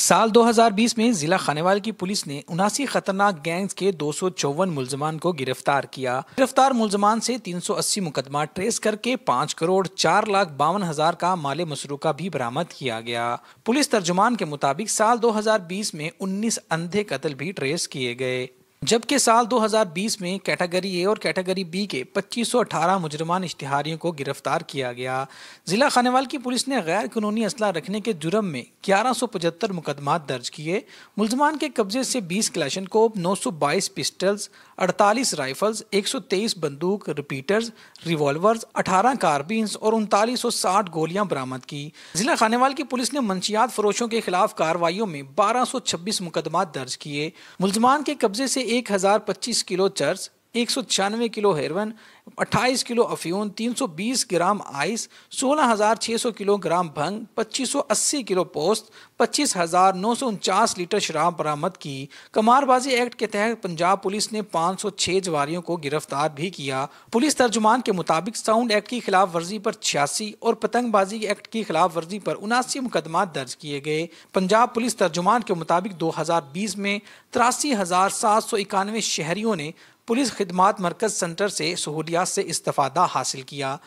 साल 2020 में जिला खानेवाल की पुलिस ने उनासी खतरनाक गैंग्स के दो मुलजमान को गिरफ्तार किया गिरफ्तार मुलजमान से 380 मुकदमा ट्रेस करके 5 करोड़ चार लाख बावन हजार का माले का भी बरामद किया गया पुलिस तर्जुमान के मुताबिक साल 2020 में 19 अंधे कत्ल भी ट्रेस किए गए जबकि साल 2020 में कैटेगरी ए और कैटेगरी बी के 2518 मुजरमान इश्तिहारियों को गिरफ्तार किया गया ज़िला खानेवाल की पुलिस ने गैर कानूनी असला रखने के जुर्म में पचहत्तर मुकदमात दर्ज किए मुलजमान के कब्जे से 20 क्लैशन कोप 922 पिस्टल्स 48 राइफल्स 123 बंदूक रिपीटर्स रिवॉल्वर्स 18 कारबीन्स और उनतालीस सौ साठ गोलियां बरामद की ज़िला खानेवाल की पुलिस ने मंशियात फरोशों के खिलाफ कार्रवाई में बारह सौ छब्बीस मुकदमा दर्ज किए मुलजमान के कब्जे से एक हज़ार पच्चीस किलो चर्च एक सौ छियानवे किलो हेरवन अट्ठाईस किलो अफ्यून बीस ग्राम आइस सोलह सौ किलो ग्राम भंग अस्सी किलो पोस्त पच्चीस हज़ार नौ सौ उनचास लीटर शराब बरामद की कमारबाजी एक्ट के तहत पंजाब पुलिस ने पाँच सौ छः जवारियों को गिरफ्तार भी किया पुलिस तर्जुमान के मुताबिक साउंड एक्ट की खिलाफ वर्जी पर छियासी और पतंगबाजी एक्ट की खिलाफ वर्जी पर उनासी मुकदमा दर्ज किए गए पंजाब पुलिस तर्जुमान के मुताबिक दो हजार बीस में तिरासी हज़ार सात सौ इक्यानवे शहरियों ने पुलिस खदमात मरकज़ सेंटर से सहूलियात से इस्तफादा हासिल किया